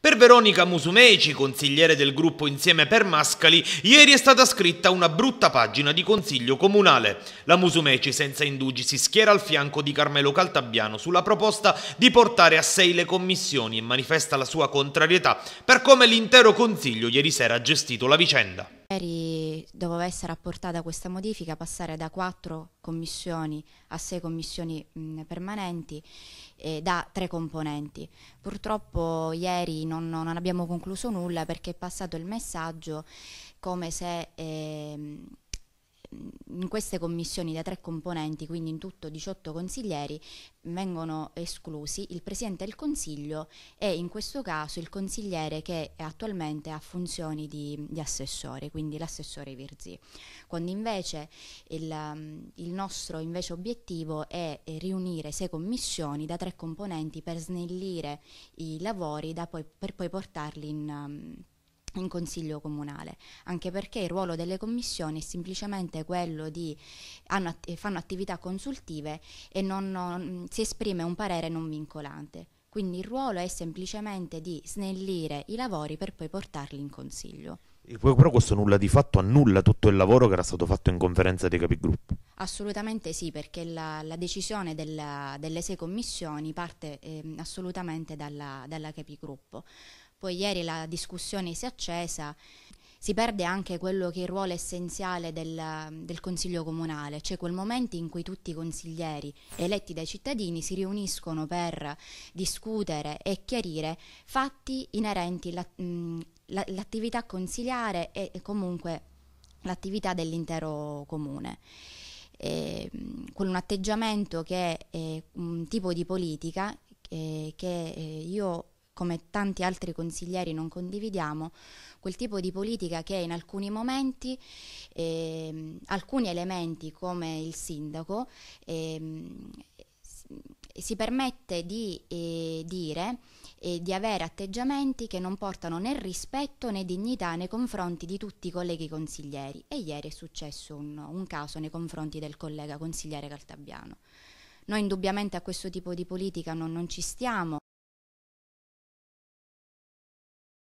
Per Veronica Musumeci, consigliere del gruppo Insieme per Mascali, ieri è stata scritta una brutta pagina di consiglio comunale. La Musumeci senza indugi si schiera al fianco di Carmelo Caltabiano sulla proposta di portare a sei le commissioni e manifesta la sua contrarietà per come l'intero consiglio ieri sera ha gestito la vicenda. Ieri poi doveva essere apportata questa modifica, passare da 4 commissioni a 6 commissioni mh, mm, permanenti eh, da 3 componenti. Purtroppo ieri non, non, abbiamo concluso nulla perché è passato il messaggio come se... Eh, in queste commissioni da tre componenti, quindi in tutto 18 consiglieri, vengono esclusi il Presidente del Consiglio e in questo caso il consigliere che attualmente ha funzioni di, di assessore, quindi l'assessore Virzi. Quando invece il, mm, il nostro invece obiettivo è riunire sei commissioni da tre componenti per snellire i lavori poi, per poi portarli in mm, in consiglio comunale, anche perché il ruolo delle commissioni è semplicemente quello di att eh, fanno attività consultive e non, non, si esprime un parere non vincolante. Quindi il ruolo è semplicemente di snellire i lavori per poi portarli in consiglio. Però questo nulla di fatto annulla tutto il lavoro che era stato fatto in conferenza dei capigruppo. Assolutamente sì, perché la, la decisione della, delle sei commissioni parte eh, assolutamente dalla, dalla capigruppo. Poi ieri la discussione si è accesa si perde anche quello che è il ruolo essenziale del, del Consiglio Comunale, cioè quel momento in cui tutti i consiglieri eletti dai cittadini si riuniscono per discutere e chiarire fatti inerenti all'attività mm, consiliare e comunque l'attività dell'intero comune. Eh, con un atteggiamento che è eh, un tipo di politica eh, che eh, io come tanti altri consiglieri non condividiamo, quel tipo di politica che in alcuni momenti eh, alcuni elementi come il sindaco eh, si permette di eh, dire e di avere atteggiamenti che non portano né rispetto né dignità nei confronti di tutti i colleghi consiglieri. E ieri è successo un, un caso nei confronti del collega consigliere Caltabiano. Noi indubbiamente a questo tipo di politica non, non ci stiamo.